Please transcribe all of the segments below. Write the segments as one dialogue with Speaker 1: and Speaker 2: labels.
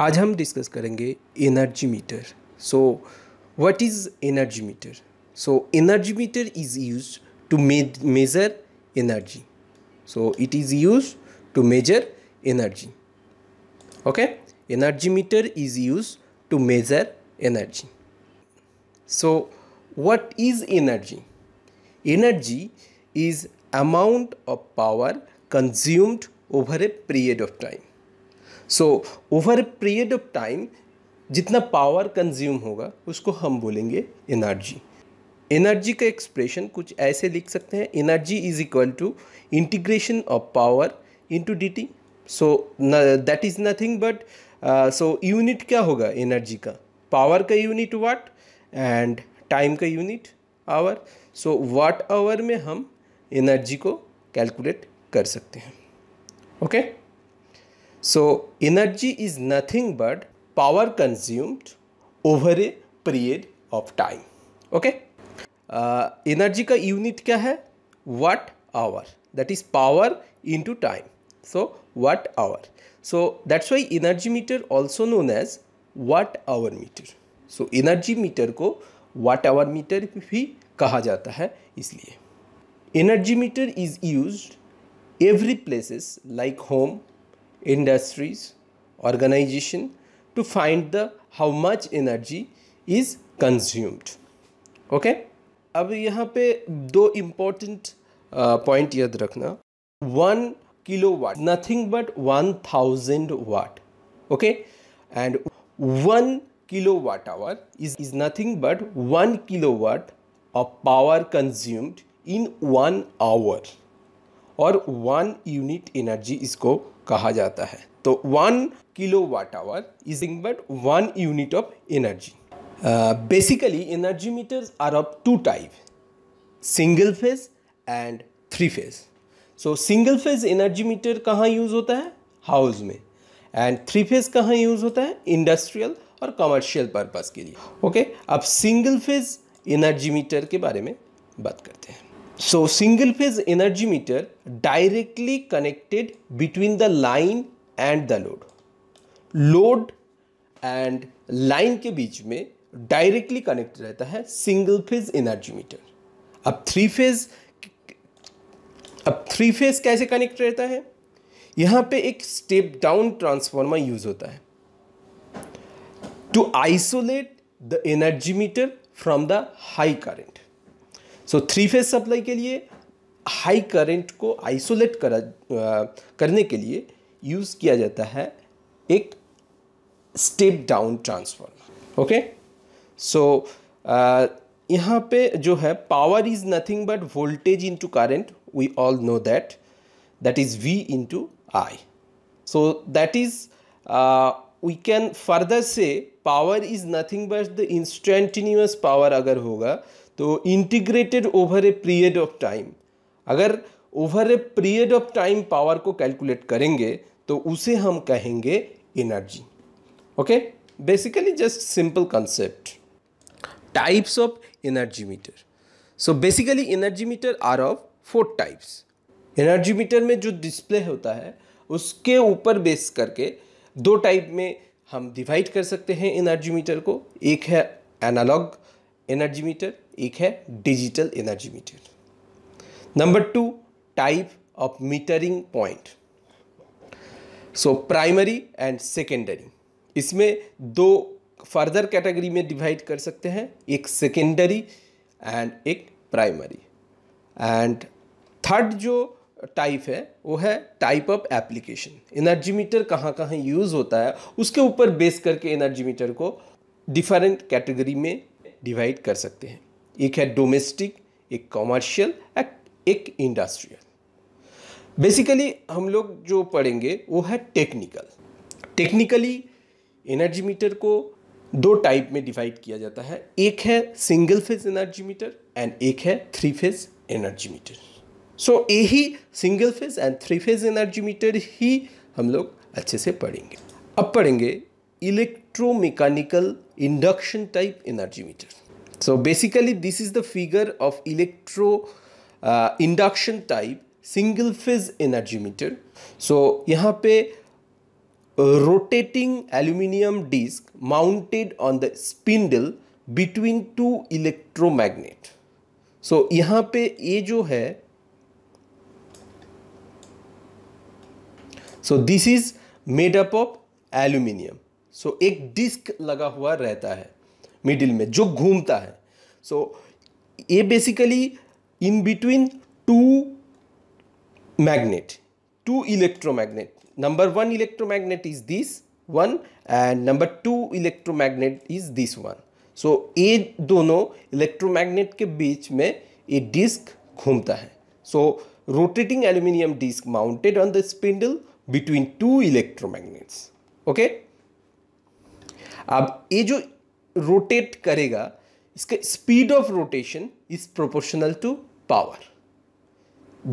Speaker 1: आज हम डिस्कस करेंगे energy meter so what is energy meter so energy meter is use to measure energy so it is use to measure energy okay energy meter is use to measure energy so what is energy energy is amount of power consumed over a period of time so over a period of time जितना power consume होगा उसको हम बोलेंगे energy energy का expression कुछ ऐसे लिख सकते हैं energy is equal to integration of power into DT so that is nothing but so unit क्या होगा एनर्जी का पावर का यूनिट वाट एंड टाइम का unit hour so watt hour में हम एनर्जी को कैलकुलेट कर सकते हैं okay okay? So energy is nothing but power consumed over a period of time okay energy का यूनिट क्या है watt hour that is power in to time so watt hour so that's why energy meter also known as watt hour meter so energy metre को watt hour meter भी कहा जाता है इसलिए energy meter is use every places like home industries, organization to find the how much energy is consumed. Okay? अब यहाँ पे दो इम्पॉर्टेंट पॉइंट uh, याद रखना one kilowatt nothing but one thousand watt okay and one kilowatt hour is is nothing but one kilowatt of power consumed in one hour और one unit energy इसको कहा जाता है तो one kilowatt hour is nothing but one unit of energy basically energy meters are of two type single phase and three phase so single phase energy meter कहाँ use होता है house में and three phase कहाँ use होता है industrial और commercial purpose के लिए ओके okay? अब सिंगल फेज एनर्जी मीटर के बारे में बात करते हैं so single phase energy meter directly connected between the line and the load load and line के बीच में डायरेक्टली कनेक्ट रहता है सिंगल फेज एनर्जी मीटर अब थ्री फेज अब थ्री फेज कैसे कनेक्ट रहता है यहाँ पे एक स्टेप डाउन ट्रांसफॉर्मर यूज होता है to isolate the energy meter from the high current so three phase supply के लिए हाई करंट को आइसोलेट करा आ, करने के लिए यूज़ किया जाता है एक step down transformer okay so यहाँ पे जो है power is nothing but voltage into current we all know that that is V into I so that is we can further say power is nothing but the instantaneous power अगर होगा तो integrated over a period of time अगर over a period of time power को calculate करेंगे तो उसे हम कहेंगे energy okay basically just simple concept types of energy meter so basically energy meter are of four types energy meter में जो display होता है उसके ऊपर बेस करके दो टाइप में हम डिवाइड कर सकते हैं एनर्जी मीटर को एक है एनालॉग एनर्जी मीटर एक है digital energy meter number two type of metering point so primary and secondary इसमें दो फर्दर कैटेगरी में डिवाइड कर सकते हैं एक सेकेंडरी एंड एक प्राइमरी एंड थर्ड जो टाइप है वो है type of application energy meter कहाँ कहाँ यूज़ होता है उसके ऊपर बेस करके एनर्जी मीटर को डिफरेंट कैटेगरी में डिवाइड कर सकते हैं एक है डोमेस्टिक एक कॉमर्शियल एक इंडस्ट्रियल बेसिकली हम लोग जो पढ़ेंगे वो है टेक्निकल टेक्निकली एनर्जी मीटर को दो टाइप में डिवाइड किया जाता है एक है single phase energy meter and एक है three phase energy meter so so, यही single phase and three phase energy meter ही हम लोग अच्छे से पढ़ेंगे अब पढ़ेंगे elect electromechanical induction type energy meter. So basically this is the figure of electro uh, induction type single phase energy meter. So yahan pe rotating aluminium disc mounted on the spindle between two electromagnet. So yahan pe ye jo hai So this is made up of aluminium. So so, एक disc लगा हुआ रहता है middle में जो घूमता है so so, ये basically in between two magnet two electromagnet number one electromagnet is this one and number two electromagnet is this one so ये दोनों इलेक्ट्रोमैग्नेट के बीच में ये डिस्क घूमता है so rotating aluminium disc mounted on the spindle two electro electromagnets okay अब ये जो रोटेट करेगा इसका speed of rotation is proportional to power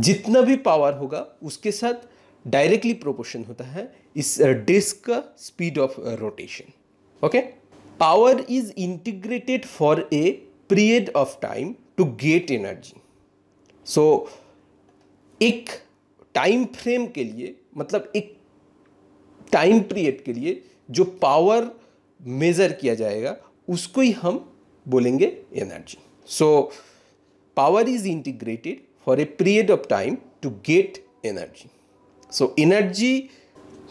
Speaker 1: जितना भी पावर होगा उसके साथ डायरेक्टली प्रोपोर्शन होता है इस डिस्क uh, का speed of rotation okay power is integrated for a period of time to get energy so एक टाइम फ्रेम के लिए मतलब एक टाइम पीरियड के लिए जो पावर मेज़र किया जाएगा उसको ही हम बोलेंगे energy so power is integrated for a period of time to get energy so energy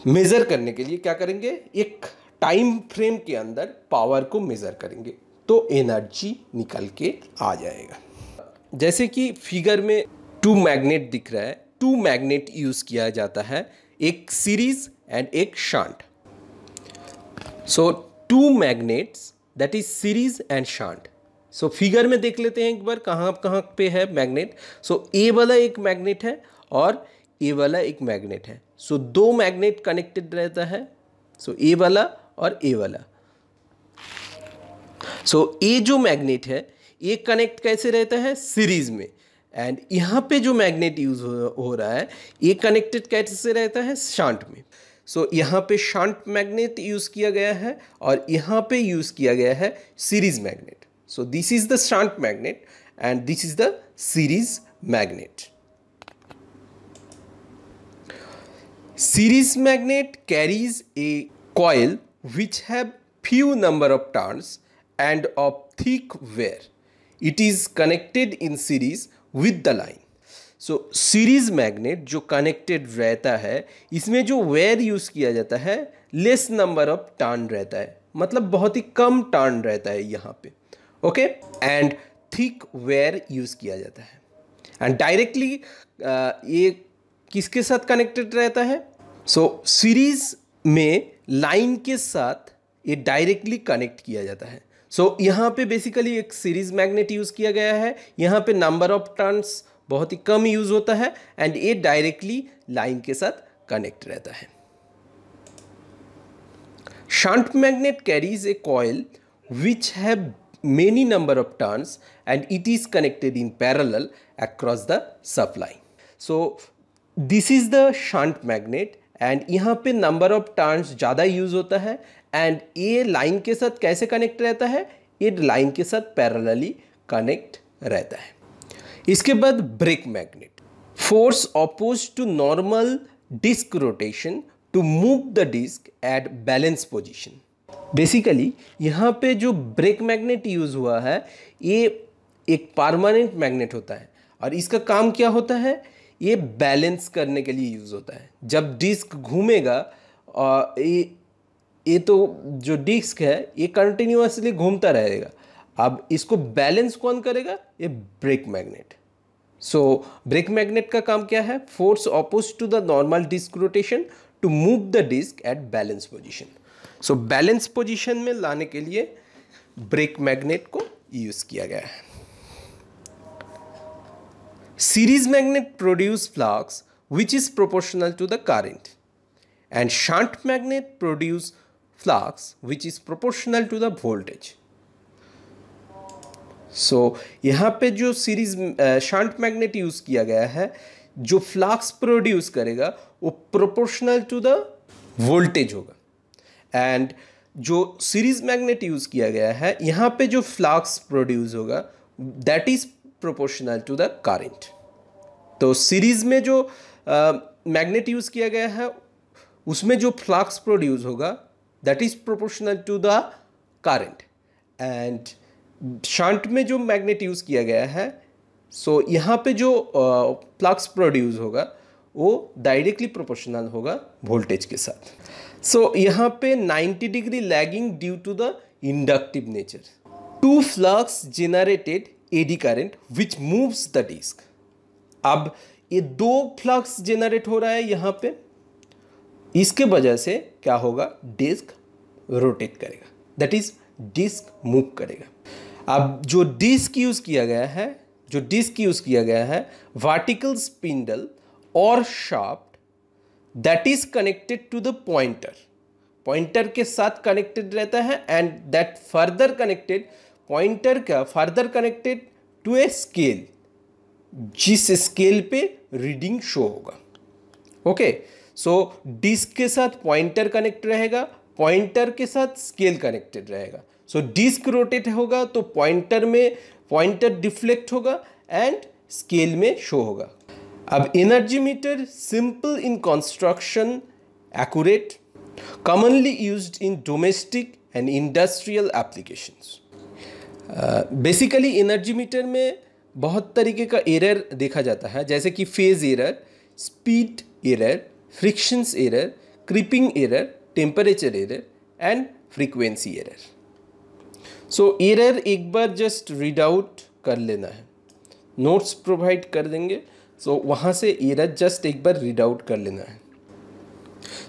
Speaker 1: measure करने के लिए क्या करेंगे एक टाइम फ्रेम के अंदर पावर को मेज़र करेंगे तो एनर्जी निकल के आ जाएगा जैसे कि फिगर में टू मैग्नेट दिख रहा है टू मैग्नेट यूज़ किया जाता है एक सीरीज एंड एक shunt so two magnets that is series and shunt so figure में देख लेते हैं एक बार कहाँ कहाँ पे है मैग्नेट सो ए वाला एक मैग्नेट है और ए वाला एक मैग्नेट है सो so, दो मैग्नेट कनेक्टेड रहता है सो so, ए वाला और ए वाला सो so, ए जो मैग्नेट है ये कनेक्ट कैसे रहता है सीरीज में एंड यहाँ पे जो मैग्नेट यूज हो, हो रहा है ये कनेक्टेड कैसे रहता है शांट में सो so, यहाँ पे शांट मैग्नेट यूज़ किया गया है और यहाँ पे यूज़ किया गया है series magnet so this is the shunt magnet and this is the series magnet series magnet carries a coil which have few number of turns and of thick wire it is connected in series with the line so series magnet जो connected रहता है इसमें जो where use किया जाता है less number of turn रहता है मतलब बहुत ही कम टर्न रहता है यहाँ पे okay and thick wire use किया जाता है एंड डायरेक्टली ये किसके साथ कनेक्टेड रहता है सो so, सीरीज में लाइन के साथ ये डायरेक्टली कनेक्ट किया जाता है सो so, यहाँ पे बेसिकली एक सीरीज मैग्नेट यूज़ किया गया है यहाँ पे नंबर ऑफ टर्न्स बहुत ही कम यूज़ होता है एंड ये डायरेक्टली लाइन के साथ कनेक्ट रहता है shunt magnet carries a coil which have many number of turns and it is connected in parallel across the sub so this is the shunt magnet and यहाँ पे number of turns ज़्यादा use होता है and ये line के साथ कैसे connect रहता है ये लाइन के साथ पैरलली कनेक्ट रहता है इसके बाद brake magnet force oppose to normal disc rotation to move the disc at balance position basically यहाँ पे जो ब्रेक मैग्नेट यूज़ हुआ है ये एक परमानेंट मैग्नेट होता है और इसका काम क्या होता है ये बैलेंस करने के लिए यूज़ होता है जब डिस्क घूमेगा और ये ये तो जो डिस्क है ये कंटिन्यूसली घूमता रहेगा अब इसको बैलेंस कौन करेगा ये brake magnet so brake magnet का काम क्या है force oppose to the normal disc rotation to move the disc at balance position so balance position में लाने के लिए ब्रेक मैग्नेट को यूज किया गया है series magnet produce flux which is proportional to the current and shunt magnet produce flux which is proportional to the voltage so so, यहाँ पे जो सीरीज शांट मैग्नेट यूज़ किया गया है जो फ्लाक्स प्रोड्यूस करेगा वो प्रोपोर्शनल टू द वोल्टेज होगा एंड जो सीरीज मैग्नेट यूज़ किया गया है यहाँ पे जो फ्लाक्स प्रोड्यूस होगा that is proportional to the current तो सीरीज में जो मैग्नेट uh, यूज़ किया गया है उसमें जो फ्लाक्स प्रोड्यूस होगा that is proportional to the current and shunt में जो मैग्नेट यूज़ किया गया है सो so, यहाँ पे जो uh, प्रोड्यूस होगा वो डायरेक्टली प्रोपोर्शनल होगा वोल्टेज के साथ सो so, यहाँ पे 90 degree lagging due to the inductive nature to flux generated eddy current which moves the disc अब ये दो फ्लक्स जेनरेट हो रहा है यहाँ पे इसके वजह से क्या होगा डिस्क रोटेट करेगा दैट इज डिस्क मूव करेगा अब जो डिस्क यूज़ किया गया है जो डिस्क यूज़ किया गया है वर्टिकल स्पिंडल और shaft that is connected to the pointer pointer के साथ कनेक्टेड रहता है and that further connected pointer का further connected to a scale जिस स्केल पे रीडिंग शो होगा ओके सो डिस्क के साथ पॉइंटर कनेक्ट रहेगा पॉइंटर के साथ स्केल कनेक्टेड रहेगा सो डिस्क रोटेट होगा तो पॉइंटर में पॉइंटर डिफ्लेक्ट होगा एंड स्केल में शो होगा अब energy meter simple in construction accurate commonly use in domestic and industrial application basically energy meter में बहुत तरीके का एरर देखा जाता है जैसे कि phase error speed error frictions error creeping error temperature error and frequency error so so, error एक बार जस्ट रीड आउट कर लेना है नोट्स प्रोवाइड कर देंगे सो so, वहाँ से एरर जस्ट एक बार रीड आउट कर लेना है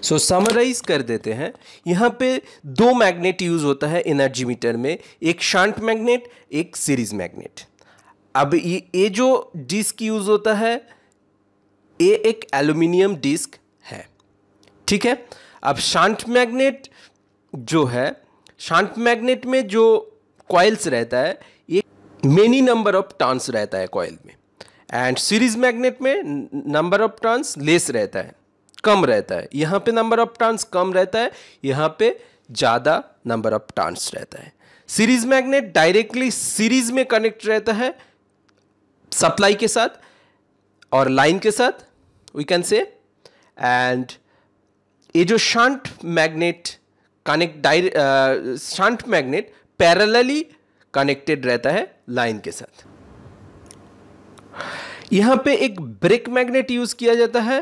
Speaker 1: सो so, समराइज कर देते हैं यहाँ पे दो मैग्नेट यूज़ होता है एनर्जी मीटर में एक शांट मैग्नेट एक सीरीज मैग्नेट अब ये ये जो डिस्क यूज़ होता है ये एक एल्यूमिनियम डिस्क है ठीक है अब शांट मैग्नेट जो है शांत मैग्नेट में जो कॉयल्स रहता है ये मेनी नंबर ऑफ टर्न्स रहता है कॉयल में एंड सीरीज मैग्नेट में नंबर ऑफ टर्न्स लेस रहता है कम रहता है यहाँ पे नंबर ऑफ टर्न्स कम रहता है यहाँ पे ज़्यादा नंबर ऑफ टर्न्स रहता है सीरीज मैग्नेट डायरेक्टली सीरीज में कनेक्ट रहता है सप्लाई के साथ और लाइन के साथ वी कैन से एंड ये जो शांट मैग्नेट कनेक्ट डायर शंट मैग्नेट पैरेलली कनेक्टेड रहता है लाइन के साथ यहां पे एक ब्रेक मैग्नेट यूज किया जाता है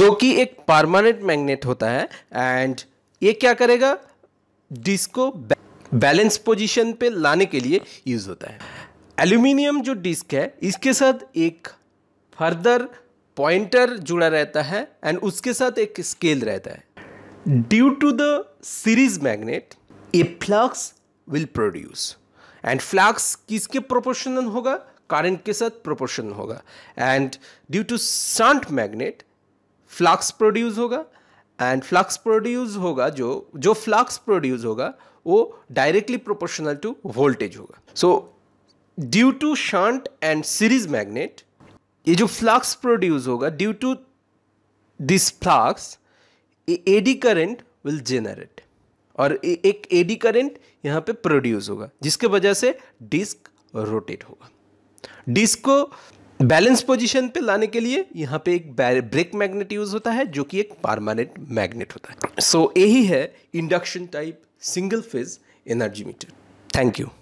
Speaker 1: जो कि एक परमानेंट मैग्नेट होता है एंड ये क्या करेगा डिस्क को बैलेंस पोजीशन पे लाने के लिए यूज होता है एल्यूमिनियम जो डिस्क है इसके साथ एक फर्दर पॉइंटर जुड़ा रहता है एंड उसके साथ एक स्केल रहता है due to the series magnet, a flux will produce. And flux किसके प्रोपोर्शनल होगा करंट के साथ प्रोपोर्शन होगा and due to shunt magnet flux produce होगा एंड फ्लक्स प्रोड्यूस होगा जो जो फ्लक्स प्रोड्यूस होगा वो डायरेक्टली प्रोपोर्शनल टू वोल्टेज होगा so due to shunt and series magnet ये जो फ्लक्स प्रोड्यूस होगा due to this flux eddy current will generate और एक एडी करंट यहाँ पे प्रोड्यूस होगा जिसके वजह से डिस्क रोटेट होगा डिस्क को बैलेंस पोजीशन पे लाने के लिए यहाँ पे एक ब्रेक मैग्नेट यूज होता है जो कि एक परमानेंट मैग्नेट होता है सो so, यही है induction type single phase energy meter thank you